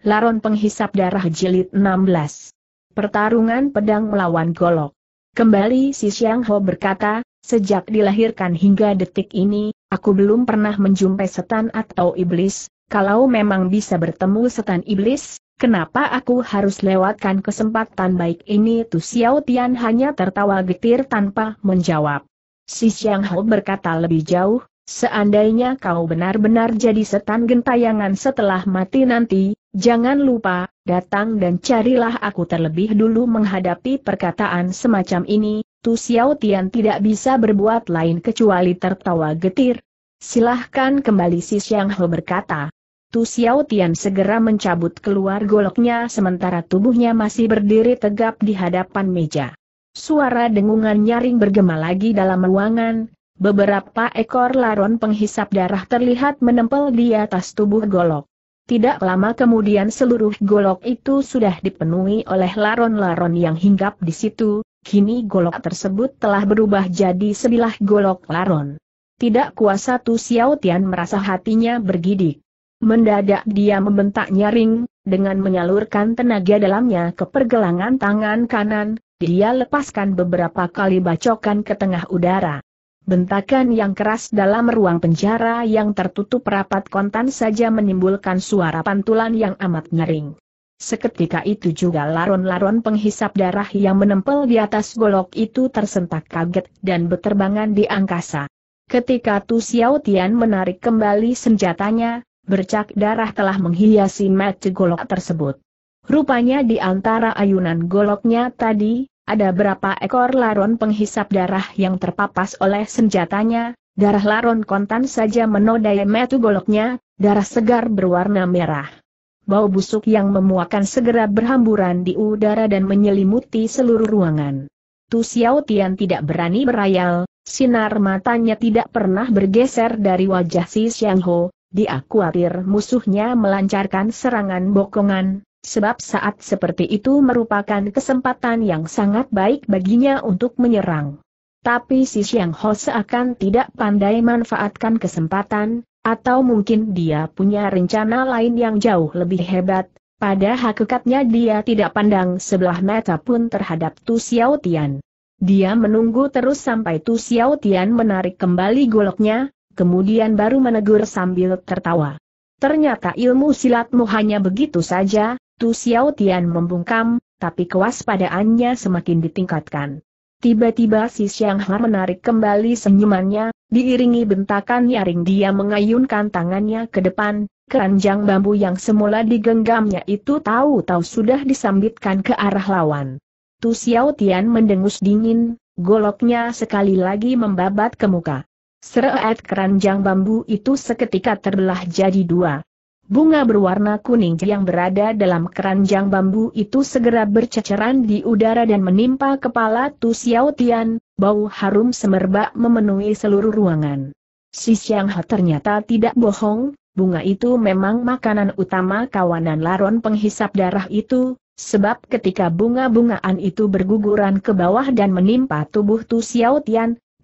Laron Penghisap Darah Jilid 16. Pertarungan Pedang Melawan Golok. Kembali si Xiang Ho berkata, sejak dilahirkan hingga detik ini, aku belum pernah menjumpai setan atau iblis, kalau memang bisa bertemu setan iblis, kenapa aku harus lewatkan kesempatan baik ini Tu Xiao Tian hanya tertawa getir tanpa menjawab. Si Xiang Ho berkata lebih jauh, Seandainya kau benar-benar jadi setan gentayangan setelah mati nanti, Jangan lupa, datang dan carilah aku terlebih dulu menghadapi perkataan semacam ini, Tu Xiao Tian tidak bisa berbuat lain kecuali tertawa getir. Silahkan kembali si Xiang Ho berkata. Tu Xiao Tian segera mencabut keluar goloknya sementara tubuhnya masih berdiri tegap di hadapan meja. Suara dengungan nyaring bergema lagi dalam ruangan, beberapa ekor laron penghisap darah terlihat menempel di atas tubuh golok. Tidak lama kemudian seluruh golok itu sudah dipenuhi oleh laron-laron yang hinggap di situ, kini golok tersebut telah berubah jadi sebilah golok laron. Tidak kuasa Tu Xiao Tian merasa hatinya bergidik. Mendadak dia membentak nyaring, dengan menyalurkan tenaga dalamnya ke pergelangan tangan kanan, dia lepaskan beberapa kali bacokan ke tengah udara. Bentakan yang keras dalam ruang penjara yang tertutup rapat kontan saja menimbulkan suara pantulan yang amat nyering. Seketika itu juga laron-laron penghisap darah yang menempel di atas golok itu tersentak kaget dan beterbangan di angkasa. Ketika Tu Xiao Tian menarik kembali senjatanya, bercak darah telah menghiasi mata golok tersebut. Rupanya di antara ayunan goloknya tadi, ada berapa ekor laron penghisap darah yang terpapas oleh senjatanya, darah laron kontan saja menodai metu goloknya, darah segar berwarna merah. Bau busuk yang memuakan segera berhamburan di udara dan menyelimuti seluruh ruangan. Tu Xiao Tian tidak berani berayal, sinar matanya tidak pernah bergeser dari wajah si Xiang Ho, dia khawatir musuhnya melancarkan serangan bokongan, Sebab saat seperti itu merupakan kesempatan yang sangat baik baginya untuk menyerang. Tapi si Xiang Ho seakan tidak pandai manfaatkan kesempatan, atau mungkin dia punya rencana lain yang jauh lebih hebat, pada hakikatnya dia tidak pandang sebelah mata pun terhadap Tu Xiao Tian. Dia menunggu terus sampai Tu Xiao Tian menarik kembali goloknya, kemudian baru menegur sambil tertawa. Ternyata ilmu silatmu hanya begitu saja, Tu Xiao Tian membungkam, tapi kewaspadaannya semakin ditingkatkan. Tiba-tiba si Xiang Ha menarik kembali senyumannya, diiringi bentakan nyaring dia mengayunkan tangannya ke depan, keranjang bambu yang semula digenggamnya itu tahu-tahu sudah disambitkan ke arah lawan. Tu Xiao Tian mendengus dingin, goloknya sekali lagi membabat ke muka. Seret keranjang bambu itu seketika terbelah jadi dua bunga berwarna kuning yang berada dalam keranjang bambu itu segera berceceran di udara dan menimpa kepala Tu Xiao bau harum semerbak memenuhi seluruh ruangan. Si Xiang He ternyata tidak bohong, bunga itu memang makanan utama kawanan laron penghisap darah itu, sebab ketika bunga-bungaan itu berguguran ke bawah dan menimpa tubuh Tu Xiao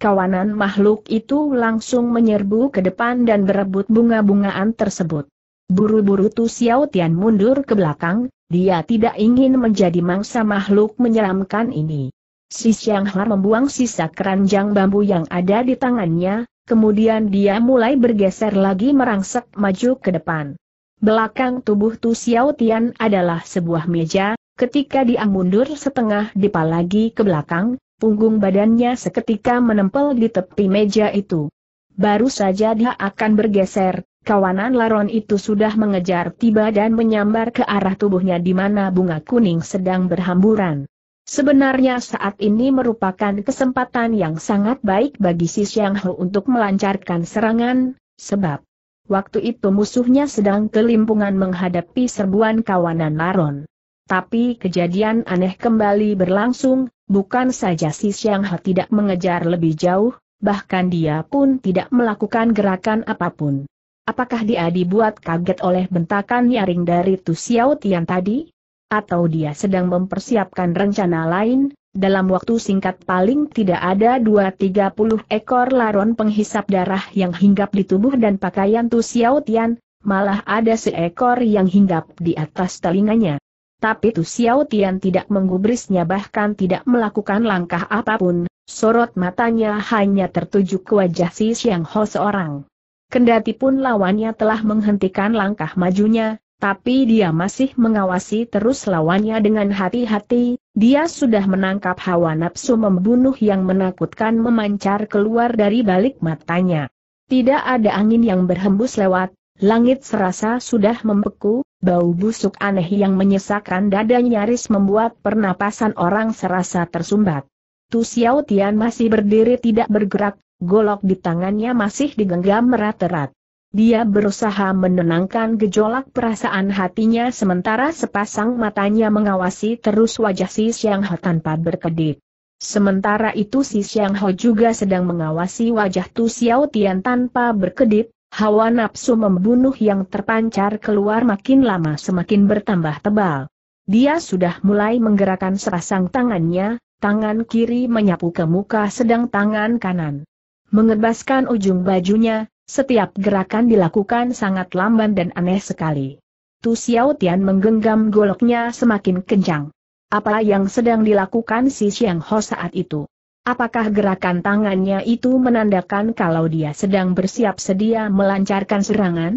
kawanan makhluk itu langsung menyerbu ke depan dan berebut bunga-bungaan tersebut. Buru-buru Tu Xiao Tian mundur ke belakang, dia tidak ingin menjadi mangsa makhluk menyeramkan ini. Si Xiang Har membuang sisa keranjang bambu yang ada di tangannya, kemudian dia mulai bergeser lagi merangsek maju ke depan. Belakang tubuh Tu Xiao Tian adalah sebuah meja, ketika dia mundur setengah dipa lagi ke belakang, punggung badannya seketika menempel di tepi meja itu. Baru saja dia akan bergeser, Kawanan laron itu sudah mengejar tiba dan menyambar ke arah tubuhnya di mana bunga kuning sedang berhamburan. Sebenarnya saat ini merupakan kesempatan yang sangat baik bagi si Xiang Ho untuk melancarkan serangan, sebab waktu itu musuhnya sedang kelimpungan menghadapi serbuan kawanan laron. Tapi kejadian aneh kembali berlangsung, bukan saja si Xiang Ho tidak mengejar lebih jauh, bahkan dia pun tidak melakukan gerakan apapun. Apakah dia dibuat kaget oleh bentakan nyaring dari Tu Xiao Tian tadi? Atau dia sedang mempersiapkan rencana lain, dalam waktu singkat paling tidak ada 2-30 ekor laron penghisap darah yang hinggap di tubuh dan pakaian Tu Xiao Tian, malah ada seekor yang hinggap di atas telinganya. Tapi Tu Xiao Tian tidak menggubrisnya bahkan tidak melakukan langkah apapun, sorot matanya hanya tertuju ke wajah si Xiang Ho seorang. Kendati pun lawannya telah menghentikan langkah majunya, tapi dia masih mengawasi terus lawannya dengan hati-hati, dia sudah menangkap hawa nafsu membunuh yang menakutkan memancar keluar dari balik matanya. Tidak ada angin yang berhembus lewat, langit serasa sudah membeku, bau busuk aneh yang menyesakkan dada nyaris membuat pernapasan orang serasa tersumbat. Tu Xiao Tian masih berdiri tidak bergerak, golok di tangannya masih digenggam erat-erat. Dia berusaha menenangkan gejolak perasaan hatinya sementara sepasang matanya mengawasi terus wajah si Xiang Ho tanpa berkedip. Sementara itu si Xiang Ho juga sedang mengawasi wajah Tu Xiao Tian tanpa berkedip, hawa nafsu membunuh yang terpancar keluar makin lama semakin bertambah tebal. Dia sudah mulai menggerakkan sepasang tangannya, tangan kiri menyapu ke muka sedang tangan kanan Mengebaskan ujung bajunya, setiap gerakan dilakukan sangat lamban dan aneh sekali. Tu Xiao Tian menggenggam goloknya semakin kencang. Apa yang sedang dilakukan si Xiang Ho saat itu? Apakah gerakan tangannya itu menandakan kalau dia sedang bersiap sedia melancarkan serangan?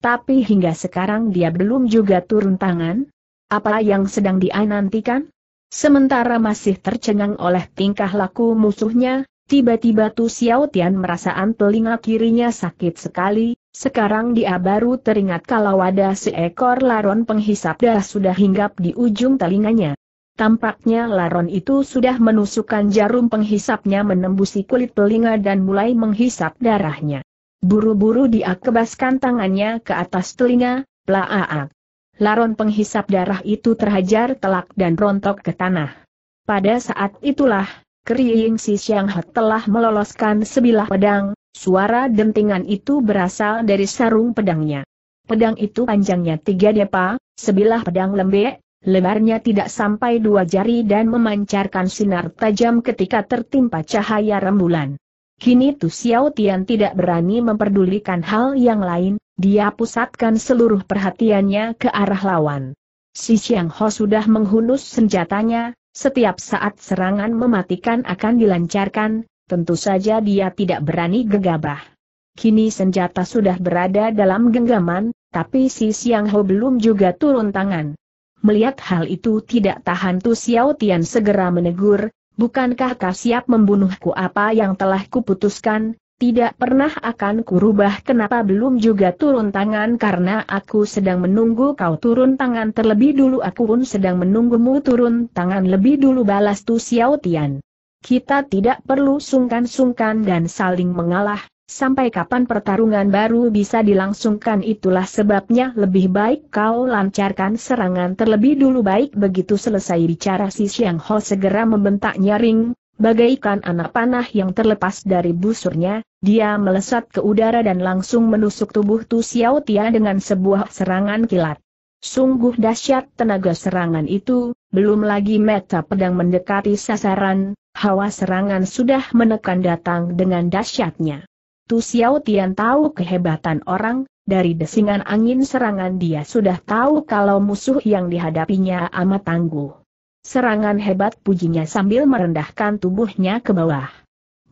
Tapi hingga sekarang dia belum juga turun tangan? Apa yang sedang dia nantikan? Sementara masih tercengang oleh tingkah laku musuhnya, Tiba-tiba Tu Xiao Tian merasaan telinga kirinya sakit sekali, sekarang dia baru teringat kalau ada seekor laron penghisap darah sudah hinggap di ujung telinganya. Tampaknya laron itu sudah menusukkan jarum penghisapnya menembusi kulit telinga dan mulai menghisap darahnya. Buru-buru dia kebaskan tangannya ke atas telinga, plaaak. Laron penghisap darah itu terhajar telak dan rontok ke tanah. Pada saat itulah, Kriying Si Xiang He telah meloloskan sebilah pedang, suara dentingan itu berasal dari sarung pedangnya. Pedang itu panjangnya tiga depa, sebilah pedang lembek, lebarnya tidak sampai dua jari dan memancarkan sinar tajam ketika tertimpa cahaya rembulan. Kini Tu Xiao Tian tidak berani memperdulikan hal yang lain, dia pusatkan seluruh perhatiannya ke arah lawan. Si Xiang Ho sudah menghunus senjatanya, setiap saat serangan mematikan akan dilancarkan, tentu saja dia tidak berani gegabah. Kini senjata sudah berada dalam genggaman, tapi si Siang Ho belum juga turun tangan. Melihat hal itu tidak tahan Tu Xiao Tian segera menegur, bukankah kau siap membunuhku apa yang telah kuputuskan, tidak pernah akan kurubah kenapa belum juga turun tangan karena aku sedang menunggu kau turun tangan terlebih dulu aku pun sedang menunggumu turun tangan lebih dulu balas Tu Xiao Tian. Kita tidak perlu sungkan-sungkan dan saling mengalah, sampai kapan pertarungan baru bisa dilangsungkan itulah sebabnya lebih baik kau lancarkan serangan terlebih dulu baik begitu selesai bicara si Xiang Ho segera membentak nyaring, Bagaikan anak panah yang terlepas dari busurnya, dia melesat ke udara dan langsung menusuk tubuh Tu Xiao Tia dengan sebuah serangan kilat. Sungguh dahsyat tenaga serangan itu, belum lagi meta pedang mendekati sasaran, hawa serangan sudah menekan datang dengan dahsyatnya. Tu Xiao Tian tahu kehebatan orang, dari desingan angin serangan dia sudah tahu kalau musuh yang dihadapinya amat tangguh. Serangan hebat pujinya sambil merendahkan tubuhnya ke bawah.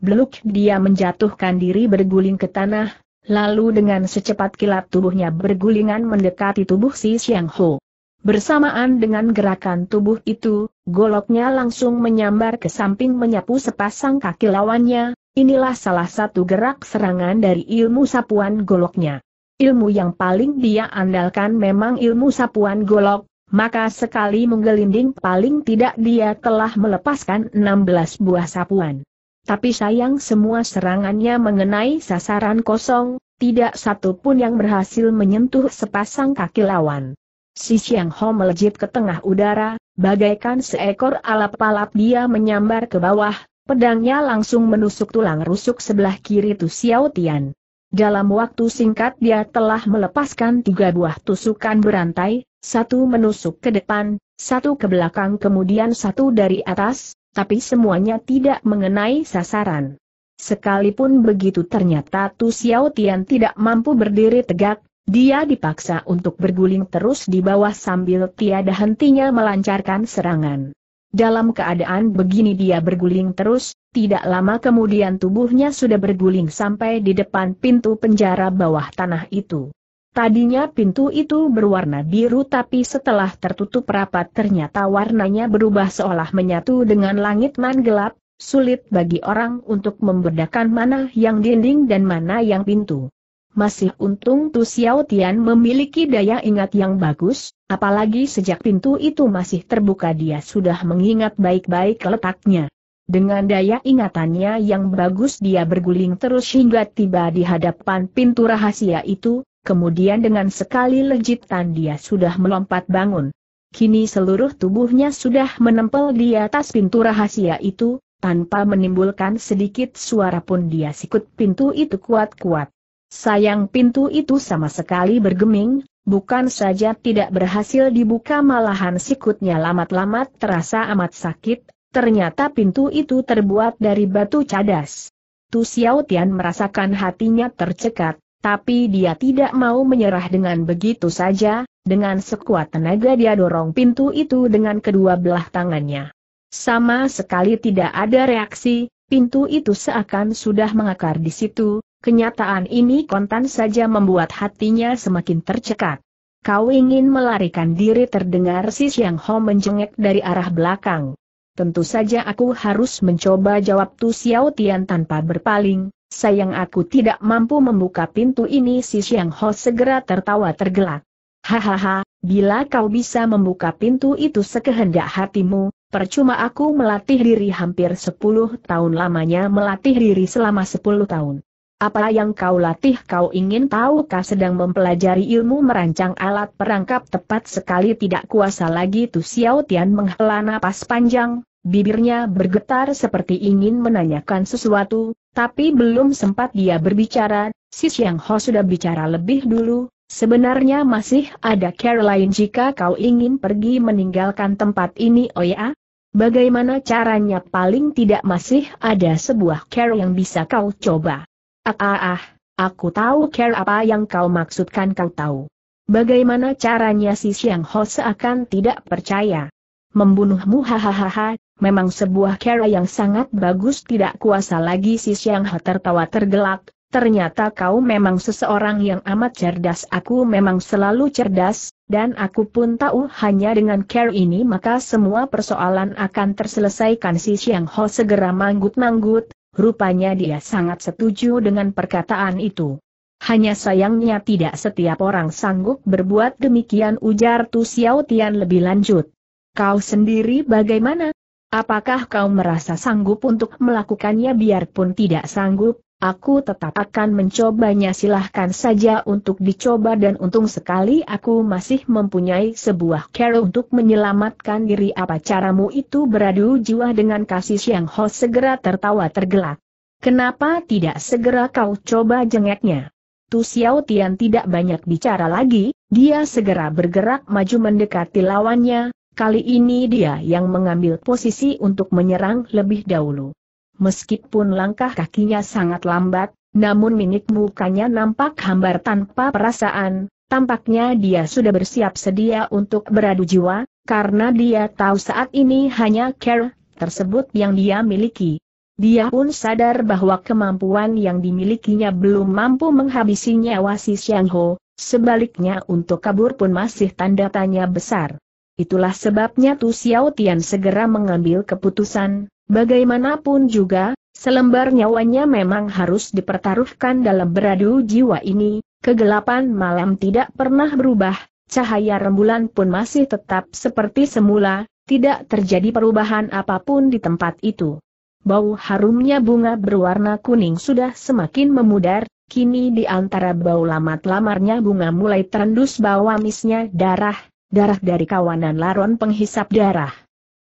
Beluk dia menjatuhkan diri berguling ke tanah, lalu dengan secepat kilat tubuhnya bergulingan mendekati tubuh si Xiang Ho. Bersamaan dengan gerakan tubuh itu, goloknya langsung menyambar ke samping menyapu sepasang kaki lawannya, inilah salah satu gerak serangan dari ilmu sapuan goloknya. Ilmu yang paling dia andalkan memang ilmu sapuan golok, maka sekali menggelinding paling tidak dia telah melepaskan 16 buah sapuan. Tapi sayang semua serangannya mengenai sasaran kosong, tidak satu pun yang berhasil menyentuh sepasang kaki lawan. Si Xiang Ho melejit ke tengah udara, bagaikan seekor alap-alap dia menyambar ke bawah, pedangnya langsung menusuk tulang rusuk sebelah kiri Tu Xiao Tian. Dalam waktu singkat dia telah melepaskan tiga buah tusukan berantai, satu menusuk ke depan, satu ke belakang kemudian satu dari atas, tapi semuanya tidak mengenai sasaran. Sekalipun begitu ternyata Tu Xiao Tian tidak mampu berdiri tegak, dia dipaksa untuk berguling terus di bawah sambil tiada hentinya melancarkan serangan. Dalam keadaan begini dia berguling terus, tidak lama kemudian tubuhnya sudah berguling sampai di depan pintu penjara bawah tanah itu. Tadinya pintu itu berwarna biru tapi setelah tertutup rapat ternyata warnanya berubah seolah menyatu dengan langit gelap. sulit bagi orang untuk membedakan mana yang dinding dan mana yang pintu. Masih untung Tu Xiao Tian memiliki daya ingat yang bagus, apalagi sejak pintu itu masih terbuka dia sudah mengingat baik-baik letaknya. Dengan daya ingatannya yang bagus dia berguling terus hingga tiba di hadapan pintu rahasia itu, kemudian dengan sekali lejitan dia sudah melompat bangun. Kini seluruh tubuhnya sudah menempel di atas pintu rahasia itu, tanpa menimbulkan sedikit suara pun dia sikut pintu itu kuat-kuat. Sayang pintu itu sama sekali bergeming, bukan saja tidak berhasil dibuka malahan sikutnya lamat-lamat terasa amat sakit, Ternyata pintu itu terbuat dari batu cadas. Tu Xiao Tian merasakan hatinya tercekat, tapi dia tidak mau menyerah dengan begitu saja, dengan sekuat tenaga dia dorong pintu itu dengan kedua belah tangannya. Sama sekali tidak ada reaksi, pintu itu seakan sudah mengakar di situ, kenyataan ini kontan saja membuat hatinya semakin tercekat. Kau ingin melarikan diri terdengar si Xiang Ho menjengek dari arah belakang. Tentu saja aku harus mencoba jawab Tu Xiao Tian tanpa berpaling, sayang aku tidak mampu membuka pintu ini si Xiang Ho segera tertawa tergelak. Hahaha, bila kau bisa membuka pintu itu sekehendak hatimu, percuma aku melatih diri hampir 10 tahun lamanya melatih diri selama 10 tahun. Apa yang kau latih kau ingin tahu kah? sedang mempelajari ilmu merancang alat perangkap tepat sekali tidak kuasa lagi Tu Xiao Tian menghela napas panjang, bibirnya bergetar seperti ingin menanyakan sesuatu, tapi belum sempat dia berbicara, si Xiang Ho sudah bicara lebih dulu, sebenarnya masih ada care lain jika kau ingin pergi meninggalkan tempat ini oh ya? Bagaimana caranya paling tidak masih ada sebuah care yang bisa kau coba. Ah ah ah, aku tahu care apa yang kau maksudkan kau tahu. Bagaimana caranya si Siang Ho seakan tidak percaya. Membunuhmu hahaha, memang sebuah care yang sangat bagus tidak kuasa lagi si Siang Ho tertawa tergelak, ternyata kau memang seseorang yang amat cerdas aku memang selalu cerdas, dan aku pun tahu hanya dengan care ini maka semua persoalan akan terselesaikan si Siang Ho segera manggut-manggut, Rupanya dia sangat setuju dengan perkataan itu. Hanya sayangnya tidak setiap orang sanggup berbuat demikian ujar Tu Xiao Tian lebih lanjut. Kau sendiri bagaimana? Apakah kau merasa sanggup untuk melakukannya biarpun tidak sanggup? Aku tetap akan mencobanya silahkan saja untuk dicoba dan untung sekali aku masih mempunyai sebuah cara untuk menyelamatkan diri apa caramu itu beradu jiwa dengan kasih siang? Ho segera tertawa tergelak. Kenapa tidak segera kau coba jengeknya? Tu Xiao Tian tidak banyak bicara lagi, dia segera bergerak maju mendekati lawannya, kali ini dia yang mengambil posisi untuk menyerang lebih dahulu. Meskipun langkah kakinya sangat lambat, namun minik mukanya nampak hambar tanpa perasaan, tampaknya dia sudah bersiap sedia untuk beradu jiwa, karena dia tahu saat ini hanya care tersebut yang dia miliki. Dia pun sadar bahwa kemampuan yang dimilikinya belum mampu menghabisi nyawa si Xiang Ho, sebaliknya untuk kabur pun masih tanda tanya besar. Itulah sebabnya Tu Xiao Tian segera mengambil keputusan, Bagaimanapun juga, selembar nyawanya memang harus dipertaruhkan dalam beradu jiwa ini, kegelapan malam tidak pernah berubah, cahaya rembulan pun masih tetap seperti semula, tidak terjadi perubahan apapun di tempat itu. Bau harumnya bunga berwarna kuning sudah semakin memudar, kini di antara bau lamat lamarnya bunga mulai terendus bau amisnya darah, darah dari kawanan laron penghisap darah.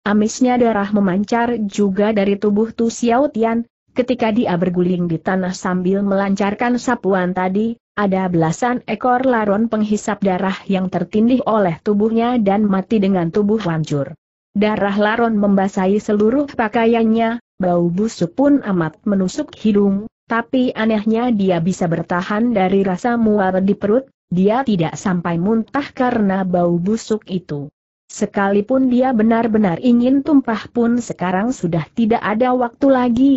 Amisnya darah memancar juga dari tubuh Tu Xiao Tian, ketika dia berguling di tanah sambil melancarkan sapuan tadi, ada belasan ekor laron penghisap darah yang tertindih oleh tubuhnya dan mati dengan tubuh hancur. Darah laron membasahi seluruh pakaiannya, bau busuk pun amat menusuk hidung, tapi anehnya dia bisa bertahan dari rasa mual di perut, dia tidak sampai muntah karena bau busuk itu. Sekalipun dia benar-benar ingin tumpah pun sekarang sudah tidak ada waktu lagi.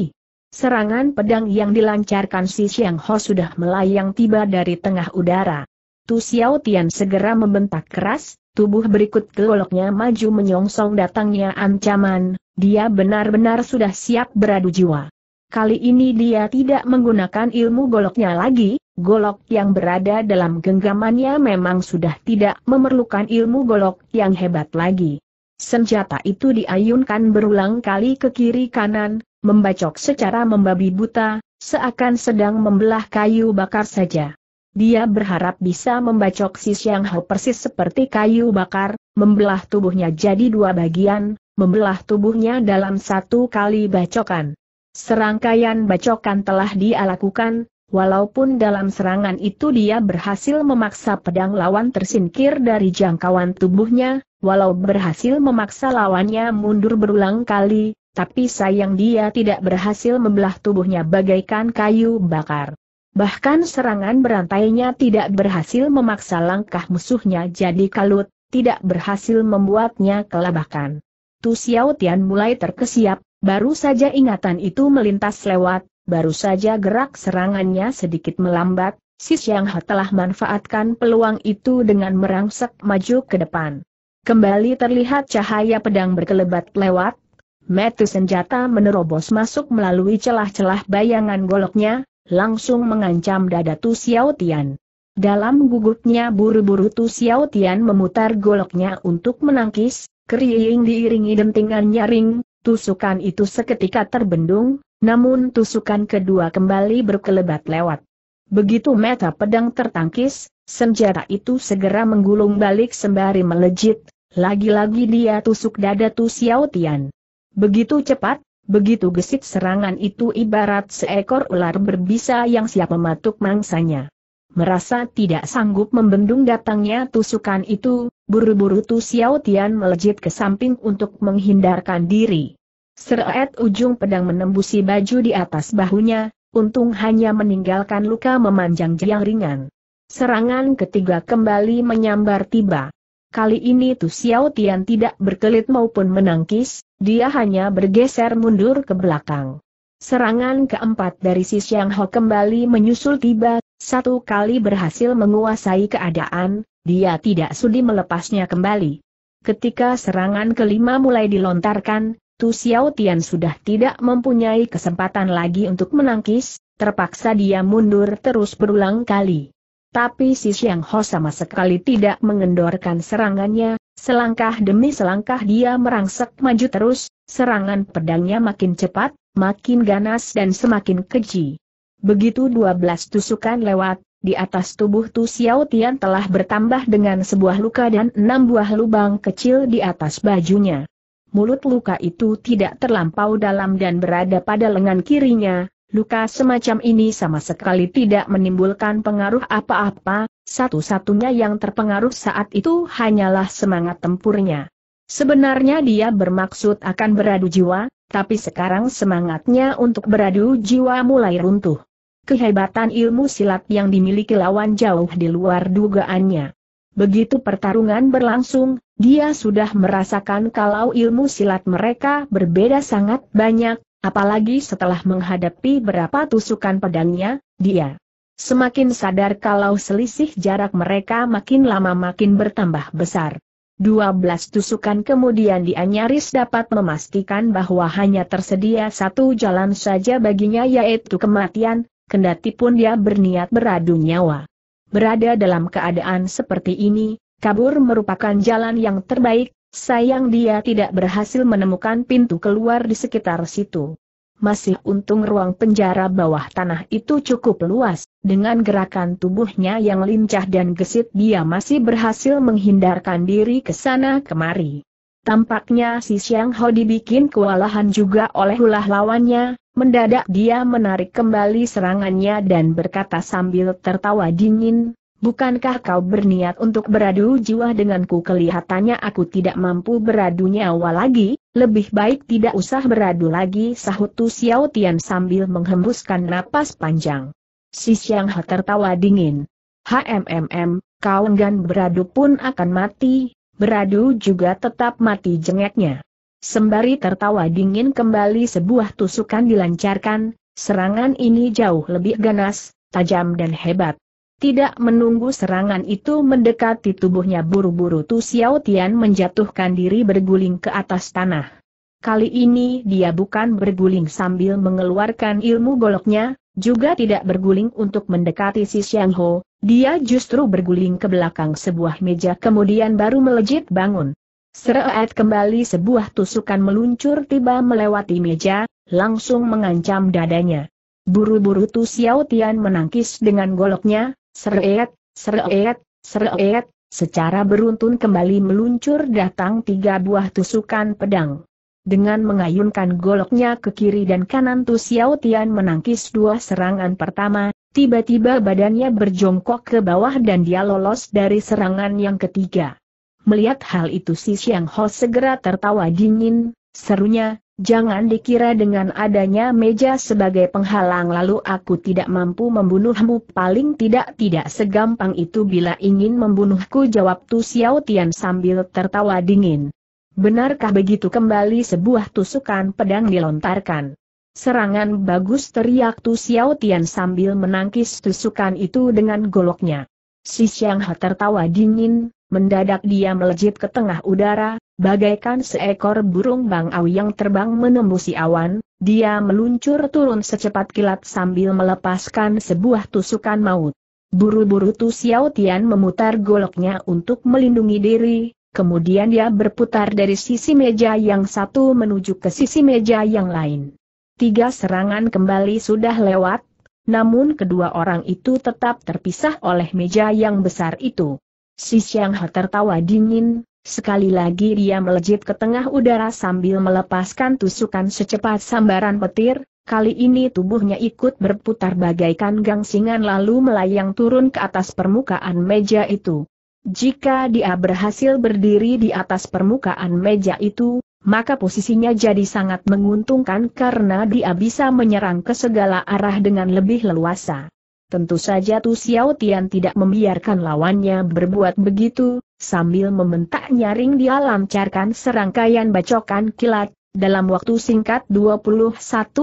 Serangan pedang yang dilancarkan si Xiang Ho sudah melayang tiba dari tengah udara. Tu Xiao Tian segera membentak keras, tubuh berikut geloloknya maju menyongsong datangnya ancaman, dia benar-benar sudah siap beradu jiwa. Kali ini dia tidak menggunakan ilmu goloknya lagi, golok yang berada dalam genggamannya memang sudah tidak memerlukan ilmu golok yang hebat lagi. Senjata itu diayunkan berulang kali ke kiri kanan, membacok secara membabi buta, seakan sedang membelah kayu bakar saja. Dia berharap bisa membacok si Xiang Hao persis seperti kayu bakar, membelah tubuhnya jadi dua bagian, membelah tubuhnya dalam satu kali bacokan. Serangkaian bacokan telah dia lakukan, walaupun dalam serangan itu dia berhasil memaksa pedang lawan tersingkir dari jangkauan tubuhnya, walau berhasil memaksa lawannya mundur berulang kali, tapi sayang dia tidak berhasil membelah tubuhnya bagaikan kayu bakar. Bahkan serangan berantainya tidak berhasil memaksa langkah musuhnya jadi kalut, tidak berhasil membuatnya kelabakan. Tu Xiao Tian mulai terkesiap, Baru saja ingatan itu melintas lewat, baru saja gerak serangannya sedikit melambat, Sis Yang He telah manfaatkan peluang itu dengan merangsek maju ke depan. Kembali terlihat cahaya pedang berkelebat lewat, metu senjata menerobos masuk melalui celah-celah bayangan goloknya, langsung mengancam dada Tu Xiao Tian. Dalam gugupnya buru-buru Tu Xiao Tian memutar goloknya untuk menangkis, kering diiringi dentingan nyaring, Tusukan itu seketika terbendung, namun tusukan kedua kembali berkelebat lewat. Begitu meta pedang tertangkis, senjata itu segera menggulung balik sembari melejit, lagi-lagi dia tusuk dada Tu Xiao Tian. Begitu cepat, begitu gesit serangan itu ibarat seekor ular berbisa yang siap mematuk mangsanya. Merasa tidak sanggup membendung datangnya tusukan itu, buru-buru Tu Xiao Tian melejit ke samping untuk menghindarkan diri. Seret ujung pedang menembusi baju di atas bahunya, untung hanya meninggalkan luka memanjang yang ringan. Serangan ketiga kembali menyambar tiba. Kali ini Tu Xiao Tian tidak berkelit maupun menangkis, dia hanya bergeser mundur ke belakang. Serangan keempat dari si Xiang Ho kembali menyusul tiba, satu kali berhasil menguasai keadaan, dia tidak sudi melepasnya kembali. Ketika serangan kelima mulai dilontarkan, itu Xiao Tian sudah tidak mempunyai kesempatan lagi untuk menangkis, terpaksa dia mundur terus berulang kali. Tapi si Xiang Ho sama sekali tidak mengendorkan serangannya, selangkah demi selangkah dia merangsek maju terus, serangan pedangnya makin cepat, makin ganas dan semakin keji. Begitu dua belas tusukan lewat, di atas tubuh Tu Xiao Tian telah bertambah dengan sebuah luka dan enam buah lubang kecil di atas bajunya mulut luka itu tidak terlampau dalam dan berada pada lengan kirinya, luka semacam ini sama sekali tidak menimbulkan pengaruh apa-apa, satu-satunya yang terpengaruh saat itu hanyalah semangat tempurnya. Sebenarnya dia bermaksud akan beradu jiwa, tapi sekarang semangatnya untuk beradu jiwa mulai runtuh. Kehebatan ilmu silat yang dimiliki lawan jauh di luar dugaannya. Begitu pertarungan berlangsung, dia sudah merasakan kalau ilmu silat mereka berbeda sangat banyak, apalagi setelah menghadapi berapa tusukan pedangnya, dia semakin sadar kalau selisih jarak mereka makin lama makin bertambah besar. 12 tusukan kemudian dia nyaris dapat memastikan bahwa hanya tersedia satu jalan saja baginya yaitu kematian, kendati pun dia berniat beradu nyawa. Berada dalam keadaan seperti ini, kabur merupakan jalan yang terbaik, sayang dia tidak berhasil menemukan pintu keluar di sekitar situ. Masih untung ruang penjara bawah tanah itu cukup luas, dengan gerakan tubuhnya yang lincah dan gesit dia masih berhasil menghindarkan diri ke sana kemari. Tampaknya si Siang Ho dibikin kewalahan juga oleh ulah lawannya, mendadak dia menarik kembali serangannya dan berkata sambil tertawa dingin, Bukankah kau berniat untuk beradu jiwa denganku? Kelihatannya aku tidak mampu beradu nyawa lagi, lebih baik tidak usah beradu lagi sahut Tu Xiao Tian sambil menghembuskan napas panjang. Si Ho tertawa dingin. HMMM, kau enggan beradu pun akan mati, beradu juga tetap mati jengeknya. Sembari tertawa dingin kembali sebuah tusukan dilancarkan, serangan ini jauh lebih ganas, tajam dan hebat. Tidak menunggu serangan itu mendekati tubuhnya buru-buru Tu Xiao Tian menjatuhkan diri berguling ke atas tanah. Kali ini dia bukan berguling sambil mengeluarkan ilmu goloknya, juga tidak berguling untuk mendekati si Xiang Ho, dia justru berguling ke belakang sebuah meja kemudian baru melejit bangun. Sereat kembali sebuah tusukan meluncur tiba melewati meja, langsung mengancam dadanya. Buru-buru Tu Xiao Tian menangkis dengan goloknya, sereat, sereat, sereat, secara beruntun kembali meluncur datang tiga buah tusukan pedang. Dengan mengayunkan goloknya ke kiri dan kanan Tu Xiao Tian menangkis dua serangan pertama, tiba-tiba badannya berjongkok ke bawah dan dia lolos dari serangan yang ketiga. Melihat hal itu si Xiang Ho segera tertawa dingin, serunya, jangan dikira dengan adanya meja sebagai penghalang lalu aku tidak mampu membunuhmu paling tidak tidak segampang itu bila ingin membunuhku jawab Tu Xiao Tian sambil tertawa dingin. Benarkah begitu kembali sebuah tusukan pedang dilontarkan? Serangan bagus teriak Tu Xiao Tian sambil menangkis tusukan itu dengan goloknya. Si Xiang He tertawa dingin, mendadak dia melejit ke tengah udara, bagaikan seekor burung bangau yang terbang menembusi awan, dia meluncur turun secepat kilat sambil melepaskan sebuah tusukan maut. Buru-buru Tu Xiao Tian memutar goloknya untuk melindungi diri, Kemudian dia berputar dari sisi meja yang satu menuju ke sisi meja yang lain. Tiga serangan kembali sudah lewat, namun kedua orang itu tetap terpisah oleh meja yang besar itu. Si Xiang He tertawa dingin, sekali lagi dia melejit ke tengah udara sambil melepaskan tusukan secepat sambaran petir, kali ini tubuhnya ikut berputar bagaikan gangsingan lalu melayang turun ke atas permukaan meja itu. Jika dia berhasil berdiri di atas permukaan meja itu, maka posisinya jadi sangat menguntungkan karena dia bisa menyerang ke segala arah dengan lebih leluasa. Tentu saja Tu Xiao Tian tidak membiarkan lawannya berbuat begitu, sambil membentak nyaring dia lancarkan serangkaian bacokan kilat, dalam waktu singkat 21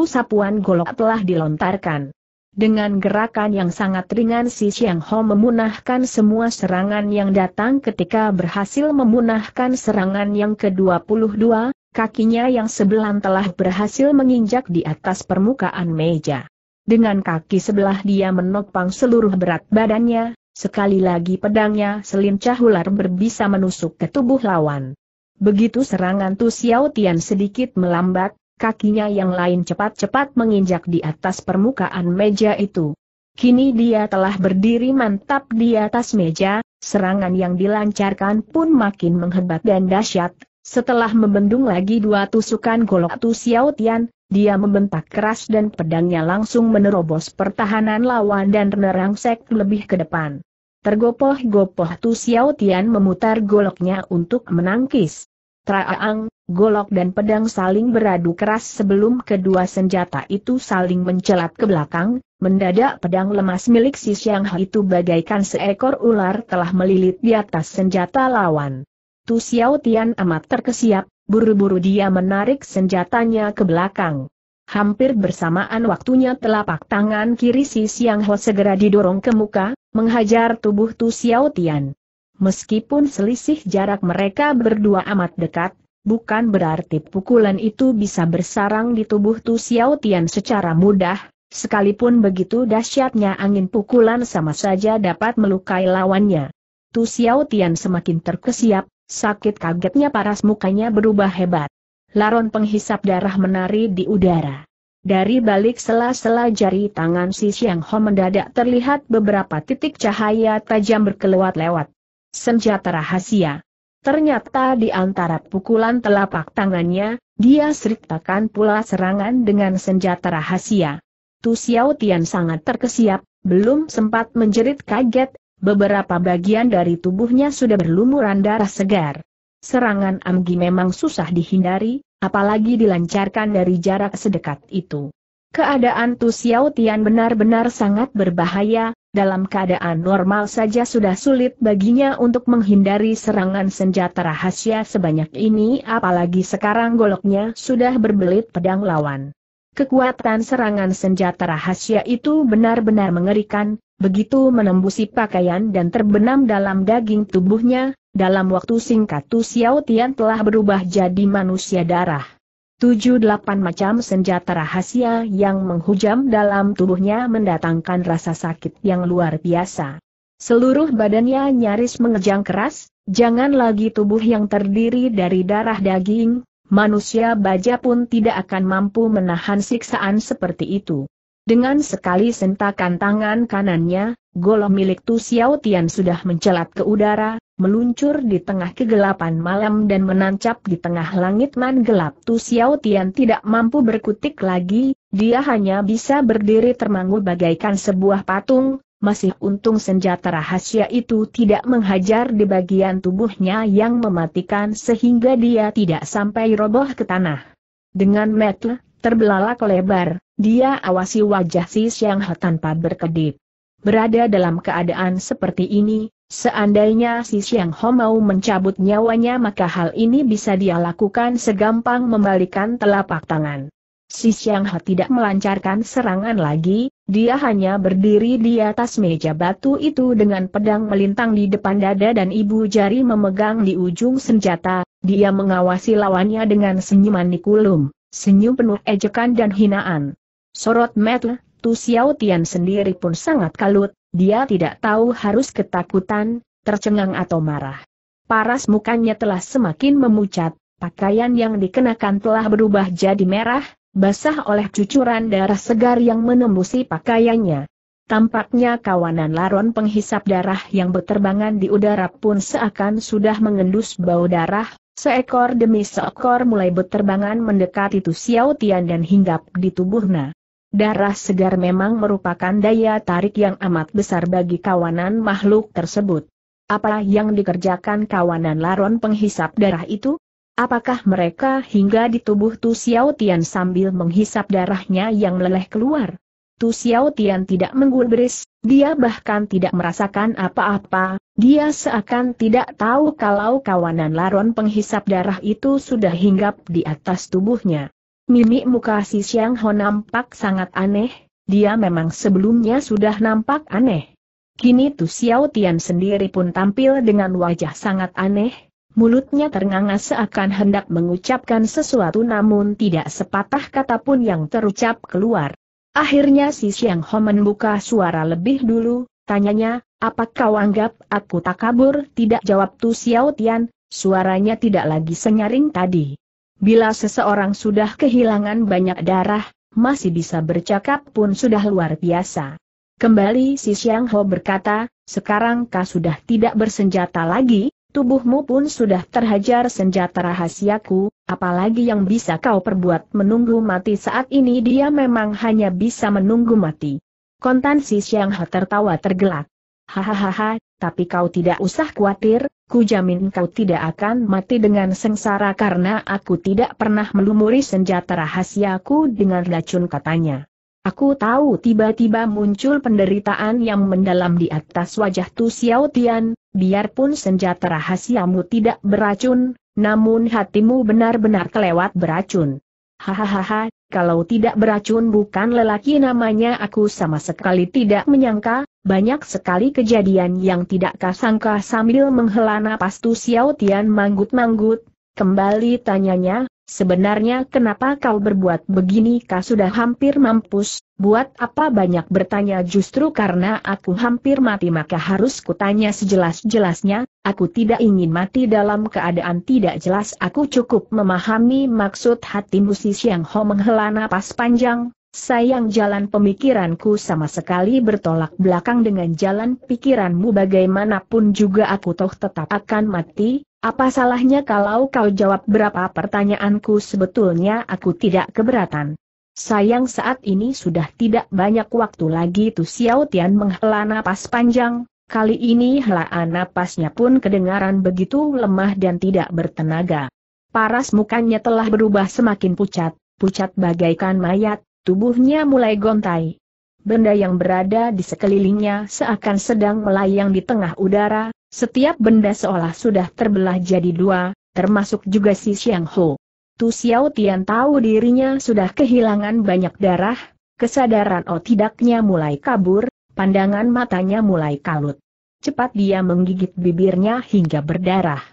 sapuan golok telah dilontarkan. Dengan gerakan yang sangat ringan si Xiang Ho memunahkan semua serangan yang datang ketika berhasil memunahkan serangan yang ke-22, kakinya yang sebelah telah berhasil menginjak di atas permukaan meja. Dengan kaki sebelah dia menopang seluruh berat badannya, sekali lagi pedangnya selincah ular berbisa menusuk ke tubuh lawan. Begitu serangan Tu Xiao Tian sedikit melambat, kakinya yang lain cepat-cepat menginjak di atas permukaan meja itu. Kini dia telah berdiri mantap di atas meja, serangan yang dilancarkan pun makin menghebat dan dahsyat. Setelah membendung lagi dua tusukan golok Tu Xiao Tian, dia membentak keras dan pedangnya langsung menerobos pertahanan lawan dan merangsek lebih ke depan. Tergopoh-gopoh Tu Xiao Tian memutar goloknya untuk menangkis. Traang, golok dan pedang saling beradu keras sebelum kedua senjata itu saling mencelat ke belakang, mendadak pedang lemas milik si Xiang itu bagaikan seekor ular telah melilit di atas senjata lawan. Tu Xiao Tian amat terkesiap, buru-buru dia menarik senjatanya ke belakang. Hampir bersamaan waktunya telapak tangan kiri si Siang Ho segera didorong ke muka, menghajar tubuh Tu Xiao Tian. Meskipun selisih jarak mereka berdua amat dekat, bukan berarti pukulan itu bisa bersarang di tubuh Tu Xiao Tian secara mudah, sekalipun begitu dahsyatnya angin pukulan sama saja dapat melukai lawannya. Tu Xiao Tian semakin terkesiap, sakit kagetnya paras mukanya berubah hebat. Laron penghisap darah menari di udara. Dari balik sela-sela jari tangan si Xiang Ho mendadak terlihat beberapa titik cahaya tajam berkelewat lewat senjata rahasia. Ternyata di antara pukulan telapak tangannya, dia seritakan pula serangan dengan senjata rahasia. Tu Xiao Tian sangat terkesiap, belum sempat menjerit kaget, beberapa bagian dari tubuhnya sudah berlumuran darah segar. Serangan Amgi memang susah dihindari, apalagi dilancarkan dari jarak sedekat itu. Keadaan Tu Xiao Tian benar-benar sangat berbahaya, dalam keadaan normal saja sudah sulit baginya untuk menghindari serangan senjata rahasia sebanyak ini apalagi sekarang goloknya sudah berbelit pedang lawan. Kekuatan serangan senjata rahasia itu benar-benar mengerikan, begitu menembusi pakaian dan terbenam dalam daging tubuhnya, dalam waktu singkat Tu Xiao Tian telah berubah jadi manusia darah. Tujuh delapan macam senjata rahasia yang menghujam dalam tubuhnya mendatangkan rasa sakit yang luar biasa. Seluruh badannya nyaris mengejang keras, jangan lagi tubuh yang terdiri dari darah daging, manusia baja pun tidak akan mampu menahan siksaan seperti itu. Dengan sekali sentakan tangan kanannya, golok milik Tu Xiao Tian sudah mencelat ke udara, meluncur di tengah kegelapan malam dan menancap di tengah langit man gelap Tu Xiao Tian tidak mampu berkutik lagi, dia hanya bisa berdiri termangu bagaikan sebuah patung, masih untung senjata rahasia itu tidak menghajar di bagian tubuhnya yang mematikan sehingga dia tidak sampai roboh ke tanah. Dengan metu, terbelalak lebar, dia awasi wajah si He tanpa berkedip. Berada dalam keadaan seperti ini, Seandainya si Xiang Ho mau mencabut nyawanya maka hal ini bisa dia lakukan segampang membalikan telapak tangan. Si Xiang Ho tidak melancarkan serangan lagi, dia hanya berdiri di atas meja batu itu dengan pedang melintang di depan dada dan ibu jari memegang di ujung senjata, dia mengawasi lawannya dengan senyuman nikulum, senyum penuh ejekan dan hinaan. Sorot mata, Tu Xiao Tian sendiri pun sangat kalut, dia tidak tahu harus ketakutan, tercengang atau marah. Paras mukanya telah semakin memucat, pakaian yang dikenakan telah berubah jadi merah, basah oleh cucuran darah segar yang menembusi pakaiannya. Tampaknya kawanan laron penghisap darah yang berterbangan di udara pun seakan sudah mengendus bau darah, seekor demi seekor mulai berterbangan mendekati Tu Xiao Tian dan hinggap di tubuhnya. Darah segar memang merupakan daya tarik yang amat besar bagi kawanan makhluk tersebut. Apa yang dikerjakan kawanan laron penghisap darah itu? Apakah mereka hingga di tubuh Tu Xiao Tian sambil menghisap darahnya yang meleleh keluar? Tu Xiao Tian tidak menggulbris, dia bahkan tidak merasakan apa-apa, dia seakan tidak tahu kalau kawanan laron penghisap darah itu sudah hinggap di atas tubuhnya. Mimik muka si Siang Ho nampak sangat aneh, dia memang sebelumnya sudah nampak aneh. Kini Tu Xiao Tian sendiri pun tampil dengan wajah sangat aneh, mulutnya ternganga seakan hendak mengucapkan sesuatu namun tidak sepatah kata pun yang terucap keluar. Akhirnya si Siang Ho membuka suara lebih dulu, tanyanya, apa kau anggap aku tak kabur? Tidak jawab Tu Xiao Tian, suaranya tidak lagi senyaring tadi. Bila seseorang sudah kehilangan banyak darah, masih bisa bercakap pun sudah luar biasa. Kembali si Xiang Ho berkata, sekarang kau sudah tidak bersenjata lagi, tubuhmu pun sudah terhajar senjata rahasiaku, apalagi yang bisa kau perbuat menunggu mati saat ini dia memang hanya bisa menunggu mati. Kontan si Xiang Ho tertawa tergelak. Hahaha, tapi kau tidak usah khawatir, ku jamin kau tidak akan mati dengan sengsara karena aku tidak pernah melumuri senjata rahasiaku dengan racun katanya. Aku tahu tiba-tiba muncul penderitaan yang mendalam di atas wajah Tu Xiao Tian, biarpun senjata rahasiamu tidak beracun, namun hatimu benar-benar kelewat beracun. Hahaha, kalau tidak beracun bukan lelaki namanya aku sama sekali tidak menyangka, banyak sekali kejadian yang tidak kasangka sambil menghela napas Tu Xiao Tian manggut-manggut, kembali tanyanya, sebenarnya kenapa kau berbuat begini kau sudah hampir mampus, buat apa banyak bertanya justru karena aku hampir mati maka harus kutanya sejelas-jelasnya, aku tidak ingin mati dalam keadaan tidak jelas aku cukup memahami maksud hatimu si yang Ho menghela napas panjang, Sayang jalan pemikiranku sama sekali bertolak belakang dengan jalan pikiranmu bagaimanapun juga aku toh tetap akan mati, apa salahnya kalau kau jawab berapa pertanyaanku sebetulnya aku tidak keberatan. Sayang saat ini sudah tidak banyak waktu lagi Tu Xiao Tian menghela napas panjang, kali ini helaan napasnya pun kedengaran begitu lemah dan tidak bertenaga. Paras mukanya telah berubah semakin pucat, pucat bagaikan mayat, Tubuhnya mulai gontai. Benda yang berada di sekelilingnya seakan sedang melayang di tengah udara, setiap benda seolah sudah terbelah jadi dua, termasuk juga si Xiang Ho. Tu Xiao Tian tahu dirinya sudah kehilangan banyak darah, kesadaran oh tidaknya mulai kabur, pandangan matanya mulai kalut. Cepat dia menggigit bibirnya hingga berdarah.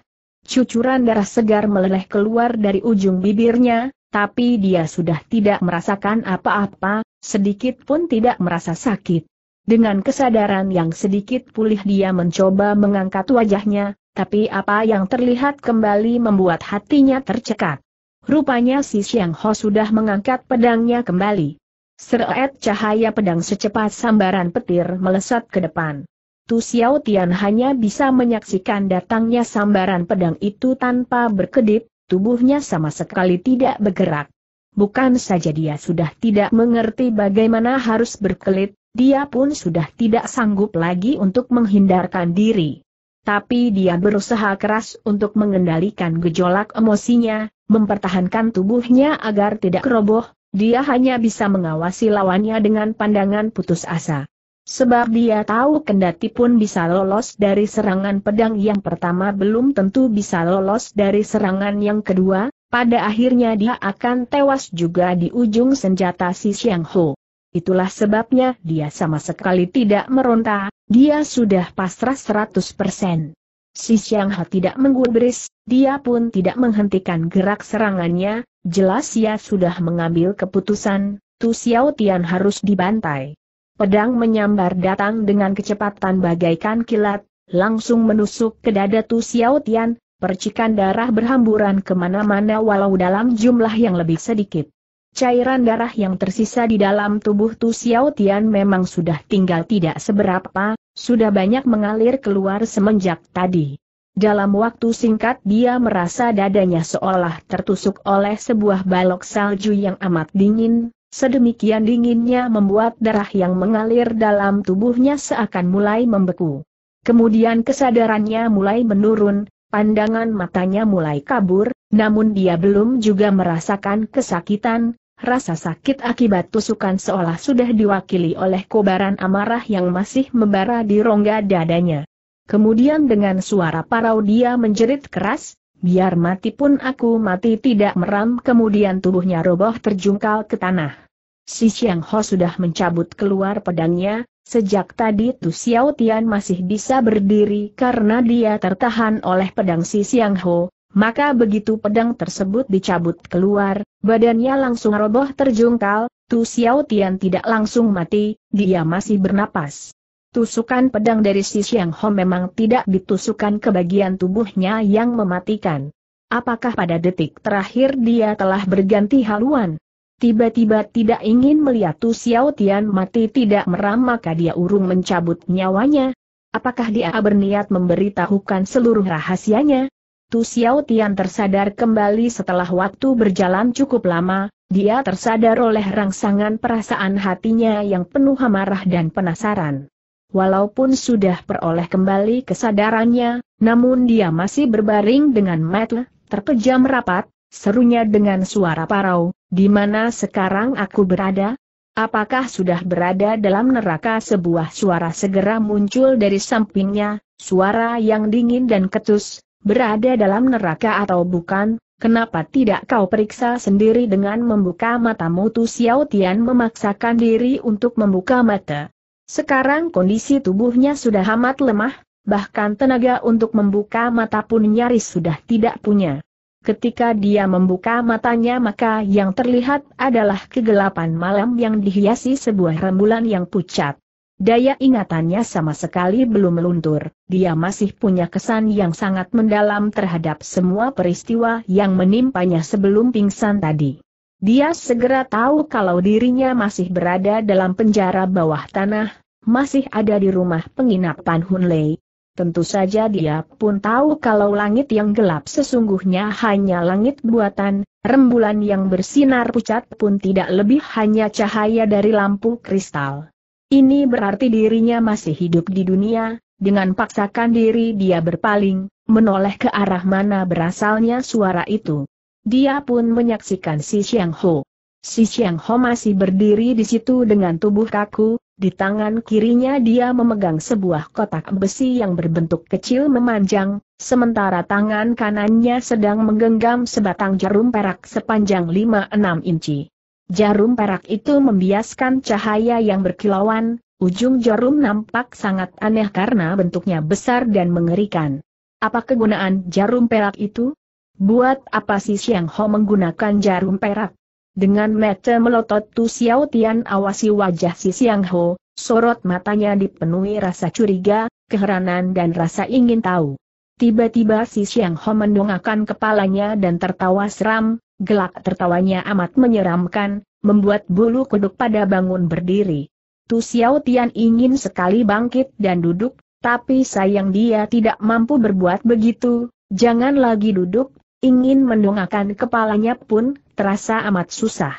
Cucuran darah segar meleleh keluar dari ujung bibirnya, tapi dia sudah tidak merasakan apa-apa, sedikit pun tidak merasa sakit. Dengan kesadaran yang sedikit pulih dia mencoba mengangkat wajahnya, tapi apa yang terlihat kembali membuat hatinya tercekat. Rupanya si Xiang Ho sudah mengangkat pedangnya kembali. Seret cahaya pedang secepat sambaran petir melesat ke depan. Tu Xiao Tian hanya bisa menyaksikan datangnya sambaran pedang itu tanpa berkedip, tubuhnya sama sekali tidak bergerak. Bukan saja dia sudah tidak mengerti bagaimana harus berkelit, dia pun sudah tidak sanggup lagi untuk menghindarkan diri. Tapi dia berusaha keras untuk mengendalikan gejolak emosinya, mempertahankan tubuhnya agar tidak roboh, dia hanya bisa mengawasi lawannya dengan pandangan putus asa. Sebab dia tahu kendati pun bisa lolos dari serangan pedang yang pertama belum tentu bisa lolos dari serangan yang kedua, pada akhirnya dia akan tewas juga di ujung senjata si Xiang Ho. Itulah sebabnya dia sama sekali tidak meronta, dia sudah pasrah 100%. Si Xiang Ho tidak menggubris, dia pun tidak menghentikan gerak serangannya, jelas ia sudah mengambil keputusan, Tu Xiao Tian harus dibantai. Pedang menyambar datang dengan kecepatan bagaikan kilat, langsung menusuk ke dada Tu Xiao Tian, percikan darah berhamburan kemana-mana walau dalam jumlah yang lebih sedikit. Cairan darah yang tersisa di dalam tubuh Tu Xiao Tian memang sudah tinggal tidak seberapa, sudah banyak mengalir keluar semenjak tadi. Dalam waktu singkat dia merasa dadanya seolah tertusuk oleh sebuah balok salju yang amat dingin, Sedemikian dinginnya membuat darah yang mengalir dalam tubuhnya seakan mulai membeku. Kemudian kesadarannya mulai menurun, pandangan matanya mulai kabur, namun dia belum juga merasakan kesakitan, rasa sakit akibat tusukan seolah sudah diwakili oleh kobaran amarah yang masih membara di rongga dadanya. Kemudian dengan suara parau dia menjerit keras, biar mati pun aku mati tidak meram kemudian tubuhnya roboh terjungkal ke tanah. Si Xiang Ho sudah mencabut keluar pedangnya, sejak tadi Tu Xiao Tian masih bisa berdiri karena dia tertahan oleh pedang si Xiang Ho, maka begitu pedang tersebut dicabut keluar, badannya langsung roboh terjungkal, Tu Xiao Tian tidak langsung mati, dia masih bernapas. Tusukan pedang dari si Xiang Ho memang tidak ditusukan ke bagian tubuhnya yang mematikan. Apakah pada detik terakhir dia telah berganti haluan? Tiba-tiba tidak ingin melihat Tu Xiao Tian mati tidak meram maka dia urung mencabut nyawanya. Apakah dia berniat memberitahukan seluruh rahasianya? Tu Xiao Tian tersadar kembali setelah waktu berjalan cukup lama, dia tersadar oleh rangsangan perasaan hatinya yang penuh amarah dan penasaran. Walaupun sudah peroleh kembali kesadarannya, namun dia masih berbaring dengan mata terpejam rapat, serunya dengan suara parau, di mana sekarang aku berada? Apakah sudah berada dalam neraka sebuah suara segera muncul dari sampingnya, suara yang dingin dan ketus, berada dalam neraka atau bukan, kenapa tidak kau periksa sendiri dengan membuka matamu Tu Xiao Tian memaksakan diri untuk membuka mata. Sekarang kondisi tubuhnya sudah amat lemah, bahkan tenaga untuk membuka mata pun nyaris sudah tidak punya. Ketika dia membuka matanya maka yang terlihat adalah kegelapan malam yang dihiasi sebuah rembulan yang pucat. Daya ingatannya sama sekali belum meluntur, dia masih punya kesan yang sangat mendalam terhadap semua peristiwa yang menimpanya sebelum pingsan tadi. Dia segera tahu kalau dirinya masih berada dalam penjara bawah tanah, masih ada di rumah penginapan Hunlei, Tentu saja dia pun tahu kalau langit yang gelap sesungguhnya hanya langit buatan, rembulan yang bersinar pucat pun tidak lebih hanya cahaya dari lampu kristal. Ini berarti dirinya masih hidup di dunia, dengan paksakan diri dia berpaling, menoleh ke arah mana berasalnya suara itu. Dia pun menyaksikan si Xiang Ho. Si Xiang Ho masih berdiri di situ dengan tubuh kaku, di tangan kirinya dia memegang sebuah kotak besi yang berbentuk kecil memanjang, sementara tangan kanannya sedang menggenggam sebatang jarum perak sepanjang 5-6 inci. Jarum perak itu membiaskan cahaya yang berkilauan, ujung jarum nampak sangat aneh karena bentuknya besar dan mengerikan. Apa kegunaan jarum perak itu? Buat apa sih Xiang Ho menggunakan jarum perak? Dengan mata melotot Tu Xiao Tian awasi wajah si Siang Ho, sorot matanya dipenuhi rasa curiga, keheranan dan rasa ingin tahu. Tiba-tiba si Siang Ho mendongakkan kepalanya dan tertawa seram, gelak tertawanya amat menyeramkan, membuat bulu kuduk pada bangun berdiri. Tu Xiao Tian ingin sekali bangkit dan duduk, tapi sayang dia tidak mampu berbuat begitu, jangan lagi duduk, ingin mendongakkan kepalanya pun, terasa amat susah.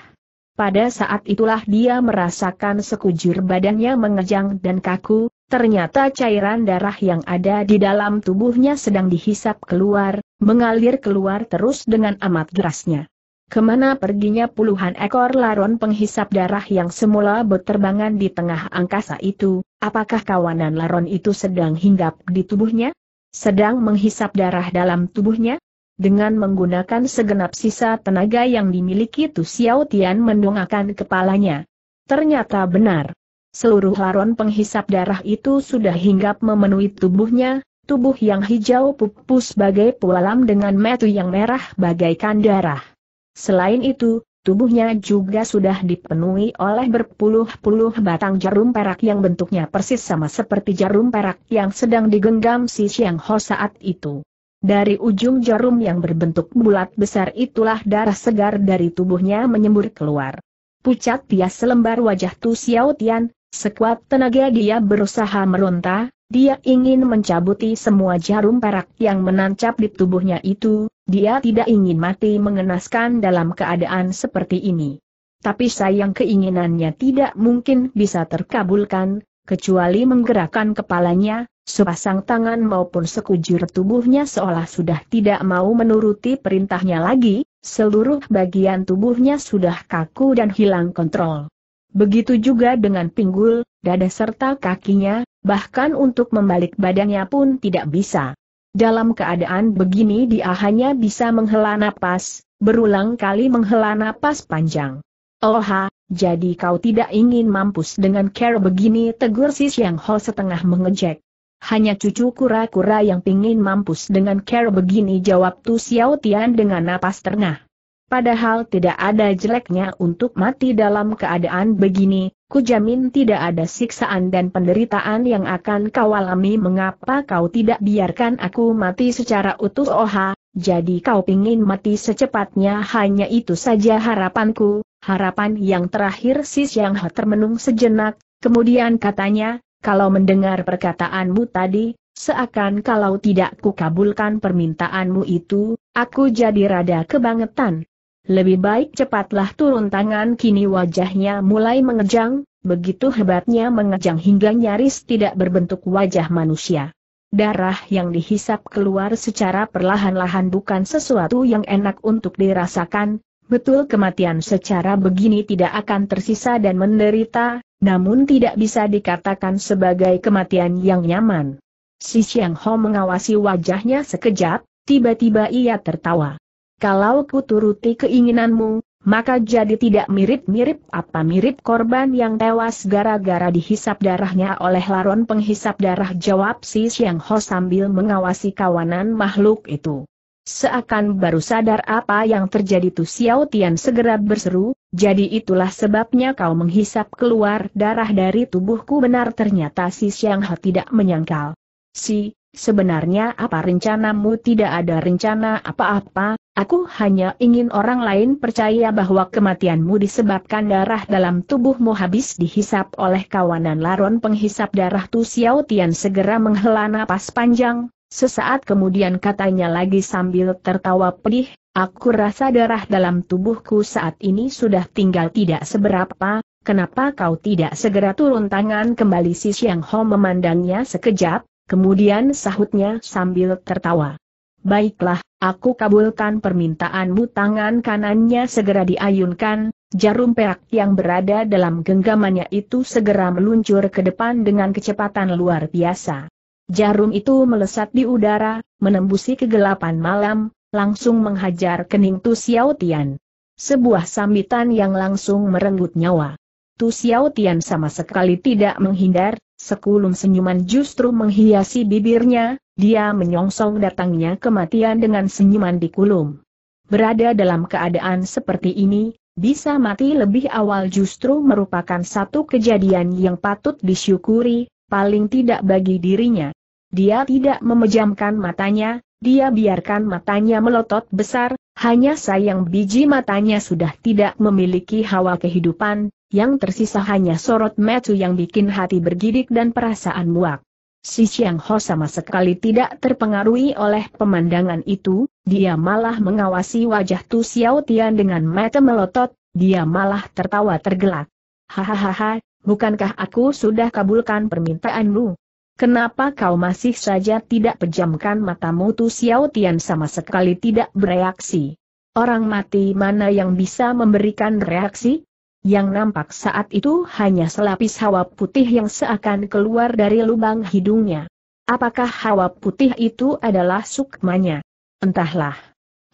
Pada saat itulah dia merasakan sekujur badannya mengejang dan kaku, ternyata cairan darah yang ada di dalam tubuhnya sedang dihisap keluar, mengalir keluar terus dengan amat derasnya. Kemana perginya puluhan ekor laron penghisap darah yang semula berterbangan di tengah angkasa itu, apakah kawanan laron itu sedang hinggap di tubuhnya? Sedang menghisap darah dalam tubuhnya? Dengan menggunakan segenap sisa tenaga yang dimiliki Tu Xiao Tian mendongakkan kepalanya. Ternyata benar. Seluruh laron penghisap darah itu sudah hinggap memenuhi tubuhnya, tubuh yang hijau pupus bagai pualam dengan metu yang merah bagaikan darah. Selain itu, tubuhnya juga sudah dipenuhi oleh berpuluh-puluh batang jarum perak yang bentuknya persis sama seperti jarum perak yang sedang digenggam si Xiang Ho saat itu. Dari ujung jarum yang berbentuk bulat besar itulah darah segar dari tubuhnya menyembur keluar. Pucat pias selembar wajah Tu Xiao Tian, sekuat tenaga dia berusaha meronta, dia ingin mencabuti semua jarum perak yang menancap di tubuhnya itu, dia tidak ingin mati mengenaskan dalam keadaan seperti ini. Tapi sayang keinginannya tidak mungkin bisa terkabulkan, kecuali menggerakkan kepalanya, Sepasang tangan maupun sekujur tubuhnya seolah sudah tidak mau menuruti perintahnya lagi, seluruh bagian tubuhnya sudah kaku dan hilang kontrol. Begitu juga dengan pinggul, dada serta kakinya, bahkan untuk membalik badannya pun tidak bisa. Dalam keadaan begini dia hanya bisa menghela napas, berulang kali menghela napas panjang. Oha, jadi kau tidak ingin mampus dengan care begini tegur si Yang Ho setengah mengejek hanya cucu kura-kura yang pingin mampus dengan care begini jawab Tu Xiao Tian dengan napas terengah. Padahal tidak ada jeleknya untuk mati dalam keadaan begini, Kujamin tidak ada siksaan dan penderitaan yang akan kau alami mengapa kau tidak biarkan aku mati secara utuh oha, jadi kau pingin mati secepatnya hanya itu saja harapanku, harapan yang terakhir Sis Yang termenung sejenak, kemudian katanya, kalau mendengar perkataanmu tadi, seakan kalau tidak kukabulkan permintaanmu itu, aku jadi rada kebangetan. Lebih baik cepatlah turun tangan kini wajahnya mulai mengejang, begitu hebatnya mengejang hingga nyaris tidak berbentuk wajah manusia. Darah yang dihisap keluar secara perlahan-lahan bukan sesuatu yang enak untuk dirasakan, Betul kematian secara begini tidak akan tersisa dan menderita, namun tidak bisa dikatakan sebagai kematian yang nyaman. Si Xiang Ho mengawasi wajahnya sekejap, tiba-tiba ia tertawa. Kalau kuturuti keinginanmu, maka jadi tidak mirip-mirip apa mirip korban yang tewas gara-gara dihisap darahnya oleh laron penghisap darah jawab si Xiang Ho sambil mengawasi kawanan makhluk itu. Seakan baru sadar apa yang terjadi Tu Xiao Tian segera berseru, jadi itulah sebabnya kau menghisap keluar darah dari tubuhku benar ternyata si Xiang He tidak menyangkal. Si, sebenarnya apa rencanamu tidak ada rencana apa-apa, aku hanya ingin orang lain percaya bahwa kematianmu disebabkan darah dalam tubuhmu habis dihisap oleh kawanan laron penghisap darah Tu Xiao Tian segera menghela napas panjang, Sesaat kemudian katanya lagi sambil tertawa pedih, aku rasa darah dalam tubuhku saat ini sudah tinggal tidak seberapa, kenapa kau tidak segera turun tangan kembali si Siang Ho memandangnya sekejap, kemudian sahutnya sambil tertawa. Baiklah, aku kabulkan permintaanmu tangan kanannya segera diayunkan, jarum perak yang berada dalam genggamannya itu segera meluncur ke depan dengan kecepatan luar biasa. Jarum itu melesat di udara, menembusi kegelapan malam, langsung menghajar kening Tu Xiao Tian. Sebuah sambitan yang langsung merenggut nyawa. Tu Xiao Tian sama sekali tidak menghindar, sekulum senyuman justru menghiasi bibirnya, dia menyongsong datangnya kematian dengan senyuman di kulum. Berada dalam keadaan seperti ini, bisa mati lebih awal justru merupakan satu kejadian yang patut disyukuri, paling tidak bagi dirinya. Dia tidak memejamkan matanya, dia biarkan matanya melotot besar, hanya sayang biji matanya sudah tidak memiliki hawa kehidupan, yang tersisa hanya sorot mata yang bikin hati bergidik dan perasaan muak. Si Chiang Ho sama sekali tidak terpengaruhi oleh pemandangan itu, dia malah mengawasi wajah Tu Xiao Tian dengan mata melotot, dia malah tertawa tergelak. Hahaha, bukankah aku sudah kabulkan permintaanmu? Kenapa kau masih saja tidak pejamkan matamu Tu Xiao Tian sama sekali tidak bereaksi? Orang mati mana yang bisa memberikan reaksi? Yang nampak saat itu hanya selapis hawa putih yang seakan keluar dari lubang hidungnya. Apakah hawa putih itu adalah sukmanya? Entahlah.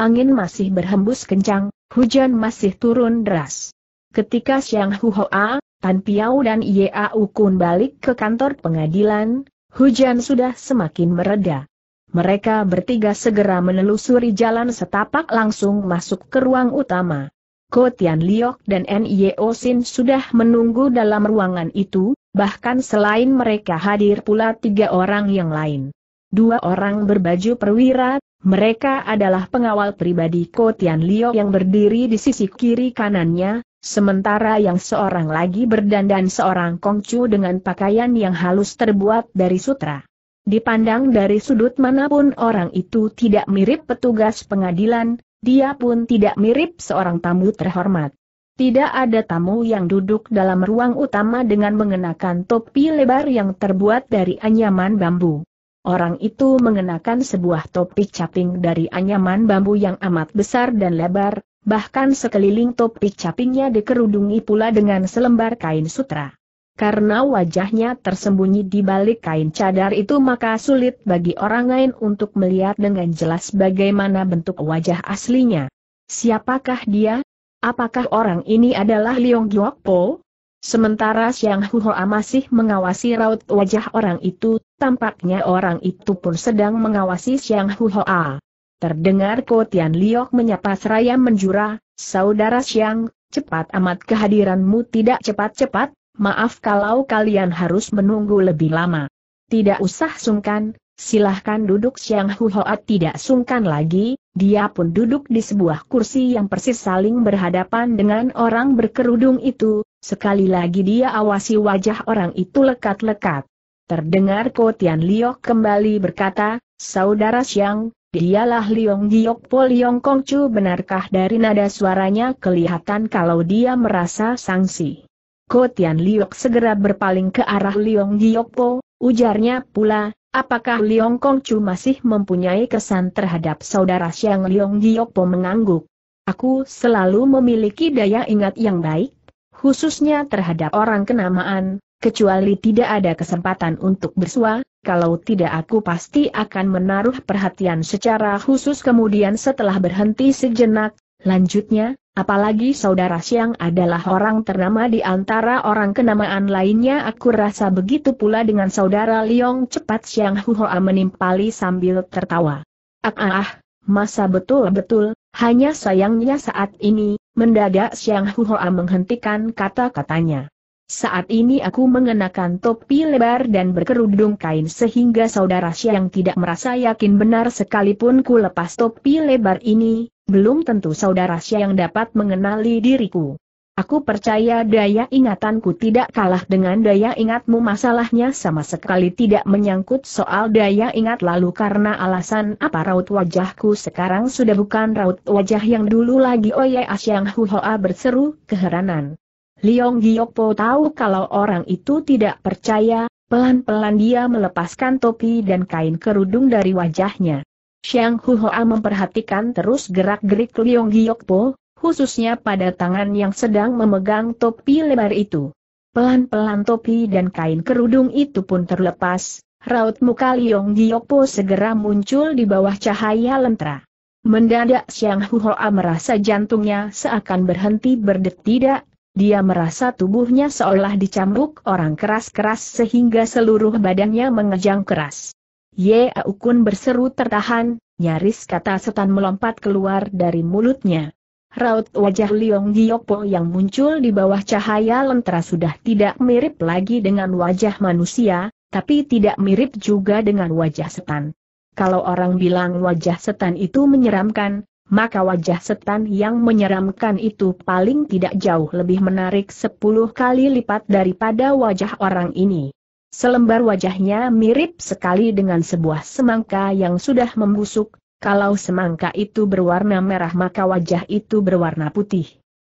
Angin masih berhembus kencang, hujan masih turun deras. Ketika Xiang Huhoa, Tan Piau dan Ia Ukun balik ke kantor pengadilan, hujan sudah semakin mereda. Mereka bertiga segera menelusuri jalan setapak langsung masuk ke ruang utama. Ko Tian Liok dan Nio Sin sudah menunggu dalam ruangan itu, bahkan selain mereka hadir pula tiga orang yang lain. Dua orang berbaju perwira, mereka adalah pengawal pribadi Ko Tian Liok yang berdiri di sisi kiri kanannya, Sementara yang seorang lagi berdandan seorang kongcu dengan pakaian yang halus terbuat dari sutra. Dipandang dari sudut manapun orang itu tidak mirip petugas pengadilan, dia pun tidak mirip seorang tamu terhormat. Tidak ada tamu yang duduk dalam ruang utama dengan mengenakan topi lebar yang terbuat dari anyaman bambu. Orang itu mengenakan sebuah topi caping dari anyaman bambu yang amat besar dan lebar, Bahkan sekeliling topi capingnya dikerudungi pula dengan selembar kain sutra. Karena wajahnya tersembunyi di balik kain cadar itu maka sulit bagi orang lain untuk melihat dengan jelas bagaimana bentuk wajah aslinya. Siapakah dia? Apakah orang ini adalah Liong Po? Sementara Xiang Huhoa masih mengawasi raut wajah orang itu, tampaknya orang itu pun sedang mengawasi Xiang Huhoa. Terdengar Ko Tian Liok menyapa seraya menjura, Saudara Siang, cepat amat kehadiranmu tidak cepat-cepat, maaf kalau kalian harus menunggu lebih lama. Tidak usah sungkan, silahkan duduk Siang Huhoat tidak sungkan lagi, dia pun duduk di sebuah kursi yang persis saling berhadapan dengan orang berkerudung itu, sekali lagi dia awasi wajah orang itu lekat-lekat. Terdengar Ko Tian Liok kembali berkata, Saudara Siang, Dialah Liong Giok Po Liong Kong Chu benarkah dari nada suaranya kelihatan kalau dia merasa sangsi. Kotian Liok segera berpaling ke arah Liong Giok Po, ujarnya pula, apakah Liong Kong Chu masih mempunyai kesan terhadap saudara Siang Liong Giok Po mengangguk. Aku selalu memiliki daya ingat yang baik, khususnya terhadap orang kenamaan, kecuali tidak ada kesempatan untuk bersuah kalau tidak aku pasti akan menaruh perhatian secara khusus kemudian setelah berhenti sejenak, lanjutnya, apalagi saudara Siang adalah orang ternama di antara orang kenamaan lainnya aku rasa begitu pula dengan saudara Liong cepat Siang Huhoa menimpali sambil tertawa. Ah, ah, ah masa betul-betul, hanya sayangnya saat ini, mendadak Siang Huhoa menghentikan kata-katanya. Saat ini aku mengenakan topi lebar dan berkerudung kain sehingga saudara yang tidak merasa yakin benar sekalipun ku lepas topi lebar ini, belum tentu saudara yang dapat mengenali diriku. Aku percaya daya ingatanku tidak kalah dengan daya ingatmu masalahnya sama sekali tidak menyangkut soal daya ingat lalu karena alasan apa raut wajahku sekarang sudah bukan raut wajah yang dulu lagi Oye Asyang Huhoa berseru keheranan. Liong Giokpo tahu kalau orang itu tidak percaya, pelan-pelan dia melepaskan topi dan kain kerudung dari wajahnya. Xiang Huhoa memperhatikan terus gerak-gerik Liong Giokpo, khususnya pada tangan yang sedang memegang topi lebar itu. Pelan-pelan topi dan kain kerudung itu pun terlepas, raut muka Liong Giokpo segera muncul di bawah cahaya lentera. Mendadak Xiang Huhoa merasa jantungnya seakan berhenti berdetak dia merasa tubuhnya seolah dicambuk orang keras-keras sehingga seluruh badannya mengejang keras. Ye Aukun berseru tertahan, nyaris kata setan melompat keluar dari mulutnya. Raut wajah Liong Giokpo yang muncul di bawah cahaya lentera sudah tidak mirip lagi dengan wajah manusia, tapi tidak mirip juga dengan wajah setan. Kalau orang bilang wajah setan itu menyeramkan, maka wajah setan yang menyeramkan itu paling tidak jauh lebih menarik sepuluh kali lipat daripada wajah orang ini. Selembar wajahnya mirip sekali dengan sebuah semangka yang sudah membusuk, kalau semangka itu berwarna merah maka wajah itu berwarna putih.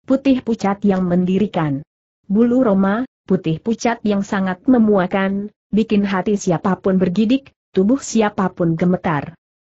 Putih pucat yang mendirikan. Bulu Roma, putih pucat yang sangat memuakan, bikin hati siapapun bergidik, tubuh siapapun gemetar.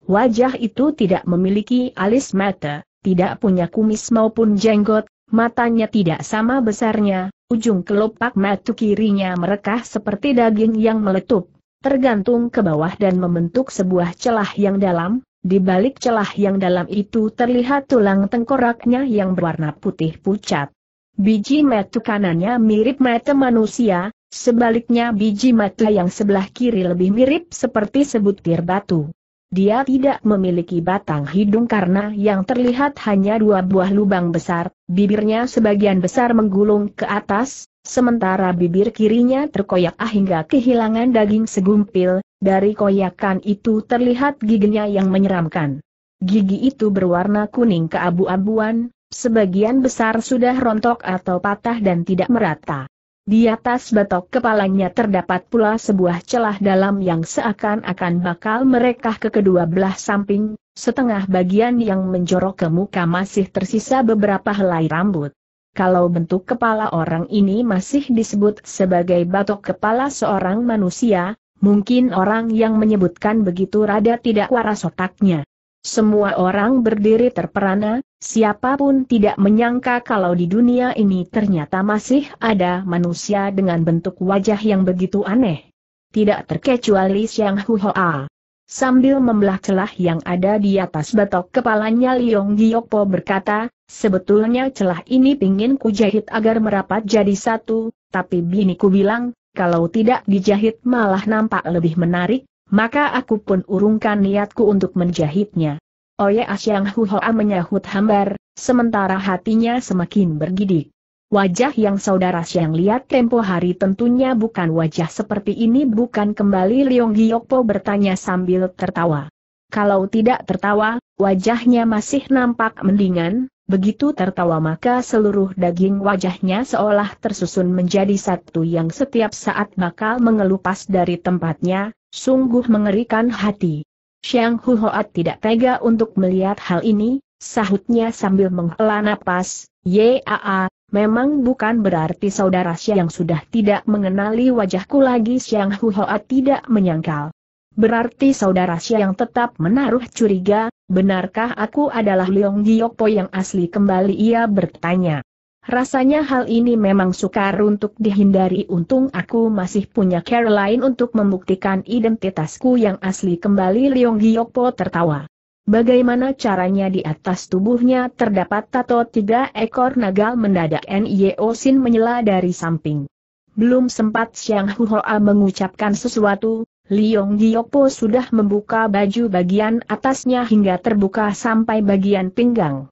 Wajah itu tidak memiliki alis mata, tidak punya kumis maupun jenggot, matanya tidak sama besarnya, ujung kelopak mata kirinya merekah seperti daging yang meletup, tergantung ke bawah dan membentuk sebuah celah yang dalam, di balik celah yang dalam itu terlihat tulang tengkoraknya yang berwarna putih pucat. Biji mata kanannya mirip mata manusia, sebaliknya biji mata yang sebelah kiri lebih mirip seperti sebutir batu. Dia tidak memiliki batang hidung karena yang terlihat hanya dua buah lubang besar, bibirnya sebagian besar menggulung ke atas, sementara bibir kirinya terkoyak ah hingga kehilangan daging segumpil, dari koyakan itu terlihat giginya yang menyeramkan. Gigi itu berwarna kuning keabu-abuan, sebagian besar sudah rontok atau patah dan tidak merata. Di atas batok kepalanya terdapat pula sebuah celah dalam yang seakan-akan bakal merekah ke kedua belah samping, setengah bagian yang menjorok ke muka masih tersisa beberapa helai rambut. Kalau bentuk kepala orang ini masih disebut sebagai batok kepala seorang manusia, mungkin orang yang menyebutkan begitu rada tidak waras otaknya. Semua orang berdiri terperana, Siapapun tidak menyangka kalau di dunia ini ternyata masih ada manusia dengan bentuk wajah yang begitu aneh. Tidak terkecuali siang Huhoa. Sambil membelah celah yang ada di atas batok kepalanya Liong Giokpo berkata, sebetulnya celah ini pingin ku jahit agar merapat jadi satu, tapi bini ku bilang, kalau tidak dijahit malah nampak lebih menarik, maka aku pun urungkan niatku untuk menjahitnya. Oye Asyang Huhoa menyahut hambar, sementara hatinya semakin bergidik. Wajah yang saudara Siang lihat tempo hari tentunya bukan wajah seperti ini bukan kembali Leong Giyokpo bertanya sambil tertawa. Kalau tidak tertawa, wajahnya masih nampak mendingan, begitu tertawa maka seluruh daging wajahnya seolah tersusun menjadi satu yang setiap saat bakal mengelupas dari tempatnya, sungguh mengerikan hati. Xiang Huhoat tidak tega untuk melihat hal ini, sahutnya sambil menghela napas, Yaa, memang bukan berarti saudara Xiang sudah tidak mengenali wajahku lagi Xiang Huhoat tidak menyangkal. Berarti saudara Xiang tetap menaruh curiga, benarkah aku adalah Leong Giokpo yang asli kembali ia bertanya. Rasanya hal ini memang sukar untuk dihindari untung aku masih punya care lain untuk membuktikan identitasku yang asli kembali Leong Giyokpo tertawa. Bagaimana caranya di atas tubuhnya terdapat tato tiga ekor naga mendadak Nio Sin menyela dari samping. Belum sempat Siang Huhoa mengucapkan sesuatu, Leong Giyokpo sudah membuka baju bagian atasnya hingga terbuka sampai bagian pinggang.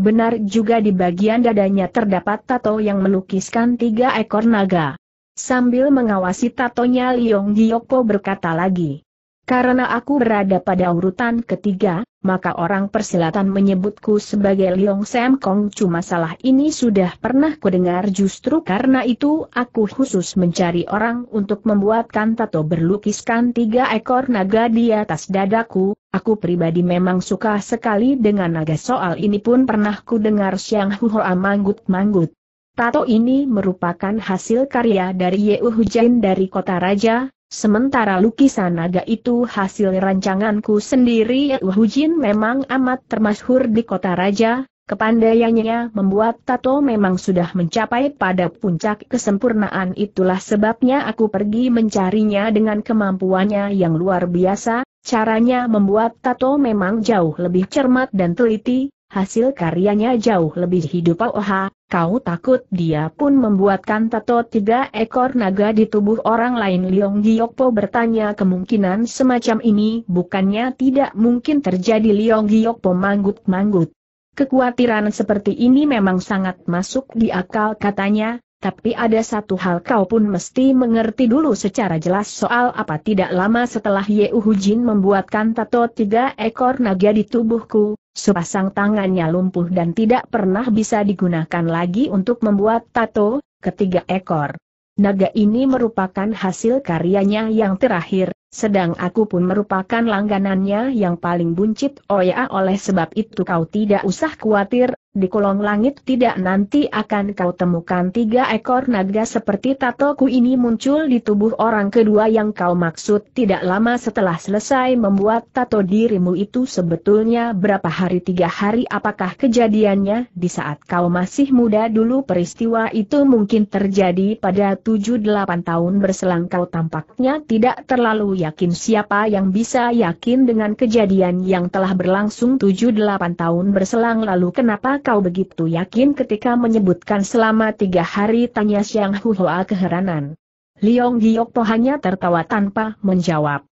Benar juga di bagian dadanya terdapat tato yang melukiskan tiga ekor naga. Sambil mengawasi tatonya Liong Giyoko berkata lagi. Karena aku berada pada urutan ketiga, maka orang persilatan menyebutku sebagai Liong Sam Kong cuma salah ini sudah pernah kudengar justru karena itu aku khusus mencari orang untuk membuatkan tato berlukiskan tiga ekor naga di atas dadaku, aku pribadi memang suka sekali dengan naga soal ini pun pernah kudengar Hu Hoa manggut-manggut. Tato ini merupakan hasil karya dari Yeu Hujain dari kota Raja, Sementara lukisan naga itu hasil rancanganku sendiri Hujin memang amat termasyhur di kota raja, kepandaiannya membuat tato memang sudah mencapai pada puncak kesempurnaan itulah sebabnya aku pergi mencarinya dengan kemampuannya yang luar biasa, caranya membuat tato memang jauh lebih cermat dan teliti, hasil karyanya jauh lebih hidup Oha, Kau takut dia pun membuatkan tato tiga ekor naga di tubuh orang lain Liong Giokpo bertanya kemungkinan semacam ini bukannya tidak mungkin terjadi Liong Giokpo manggut-manggut. Kekhawatiran seperti ini memang sangat masuk di akal katanya, tapi ada satu hal kau pun mesti mengerti dulu secara jelas soal apa tidak lama setelah Ye Uhujin membuatkan tato tiga ekor naga di tubuhku, sepasang tangannya lumpuh dan tidak pernah bisa digunakan lagi untuk membuat tato, ketiga ekor. Naga ini merupakan hasil karyanya yang terakhir, sedang aku pun merupakan langganannya yang paling buncit oh ya oleh sebab itu kau tidak usah khawatir, di kolong langit tidak nanti akan kau temukan tiga ekor naga seperti tatoku ini muncul di tubuh orang kedua yang kau maksud tidak lama setelah selesai membuat tato dirimu itu sebetulnya berapa hari tiga hari apakah kejadiannya di saat kau masih muda dulu peristiwa itu mungkin terjadi pada tujuh delapan tahun berselang kau tampaknya tidak terlalu yakin siapa yang bisa yakin dengan kejadian yang telah berlangsung 7-8 tahun berselang lalu kenapa kau begitu yakin ketika menyebutkan selama tiga hari tanya Siang Huhua keheranan. Liong Giokpo hanya tertawa tanpa menjawab.